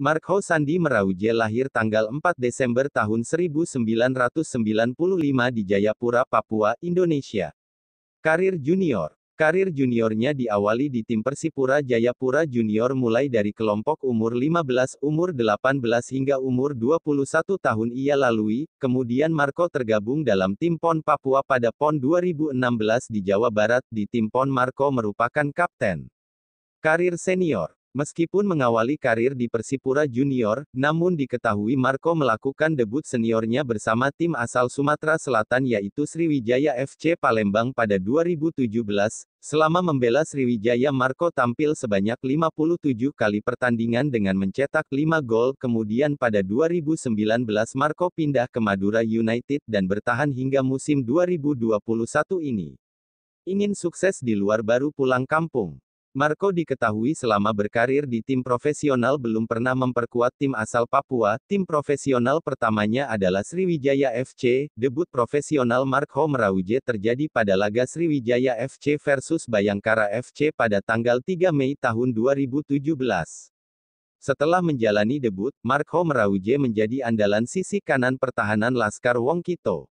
Marco Sandi Merauje lahir tanggal 4 Desember tahun 1995 di Jayapura, Papua, Indonesia. Karir junior Karir juniornya diawali di tim Persipura Jayapura Junior mulai dari kelompok umur 15, umur 18 hingga umur 21 tahun ia lalui, kemudian Marco tergabung dalam tim PON Papua pada PON 2016 di Jawa Barat, di tim PON Marco merupakan kapten. Karir senior Meskipun mengawali karir di Persipura Junior, namun diketahui Marco melakukan debut seniornya bersama tim asal Sumatera Selatan yaitu Sriwijaya FC Palembang pada 2017. Selama membela Sriwijaya Marco tampil sebanyak 57 kali pertandingan dengan mencetak 5 gol, kemudian pada 2019 Marco pindah ke Madura United dan bertahan hingga musim 2021 ini. Ingin sukses di luar baru pulang kampung. Marco diketahui selama berkarir di tim profesional belum pernah memperkuat tim asal Papua. Tim profesional pertamanya adalah Sriwijaya FC. Debut profesional Marco Merauje terjadi pada laga Sriwijaya FC versus Bayangkara FC pada tanggal 3 Mei tahun 2017. Setelah menjalani debut, Marco Merauje menjadi andalan sisi kanan pertahanan Laskar Wongkito.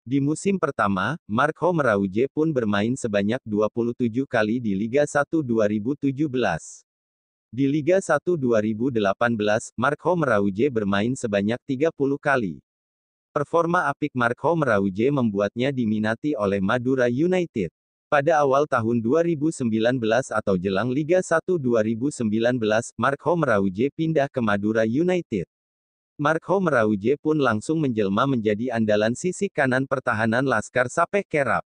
Di musim pertama, Marco Merauje pun bermain sebanyak 27 kali di Liga 1 2017. Di Liga 1 2018, Marco Merauje bermain sebanyak 30 kali. Performa apik Marco Merauje membuatnya diminati oleh Madura United. Pada awal tahun 2019 atau jelang Liga 1 2019, Marco Merauje pindah ke Madura United. Marco Merauje pun langsung menjelma menjadi andalan sisi kanan pertahanan Laskar Sapeh Kerap.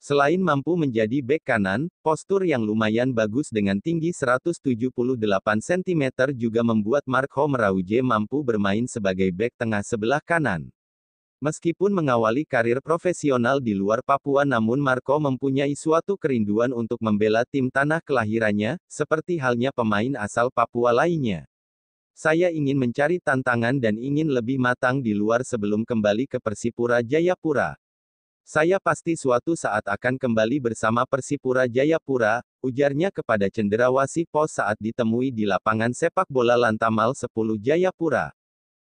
Selain mampu menjadi bek kanan, postur yang lumayan bagus dengan tinggi 178 cm juga membuat Marco Merauje mampu bermain sebagai bek tengah sebelah kanan. Meskipun mengawali karir profesional di luar Papua namun Marco mempunyai suatu kerinduan untuk membela tim tanah kelahirannya, seperti halnya pemain asal Papua lainnya. Saya ingin mencari tantangan dan ingin lebih matang di luar sebelum kembali ke Persipura Jayapura. Saya pasti suatu saat akan kembali bersama Persipura Jayapura, ujarnya kepada cenderawasi pos saat ditemui di lapangan sepak bola Lantamal 10 Jayapura.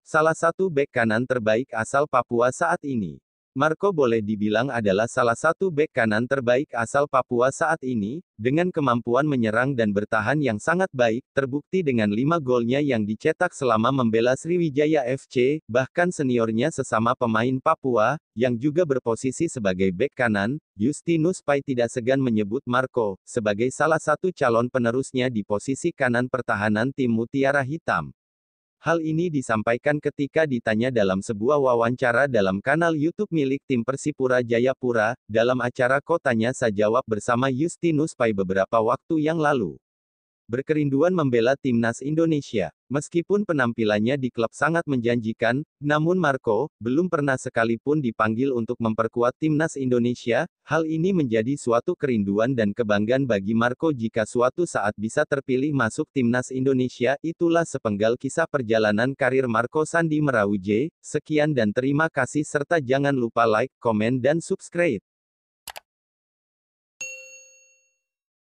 Salah satu bek kanan terbaik asal Papua saat ini. Marco boleh dibilang adalah salah satu bek kanan terbaik asal Papua saat ini, dengan kemampuan menyerang dan bertahan yang sangat baik, terbukti dengan lima golnya yang dicetak selama membela Sriwijaya FC, bahkan seniornya sesama pemain Papua, yang juga berposisi sebagai bek kanan, Justinus Pai tidak segan menyebut Marco, sebagai salah satu calon penerusnya di posisi kanan pertahanan tim Mutiara Hitam. Hal ini disampaikan ketika ditanya dalam sebuah wawancara dalam kanal YouTube milik tim Persipura Jayapura, dalam acara Kotanya Sajawab bersama Justinus Pai beberapa waktu yang lalu berkerinduan membela timnas Indonesia. Meskipun penampilannya di klub sangat menjanjikan, namun Marco belum pernah sekalipun dipanggil untuk memperkuat timnas Indonesia. Hal ini menjadi suatu kerinduan dan kebanggaan bagi Marco jika suatu saat bisa terpilih masuk timnas Indonesia. Itulah sepenggal kisah perjalanan karir Marco Sandi Merauje. Sekian dan terima kasih serta jangan lupa like, komen dan subscribe.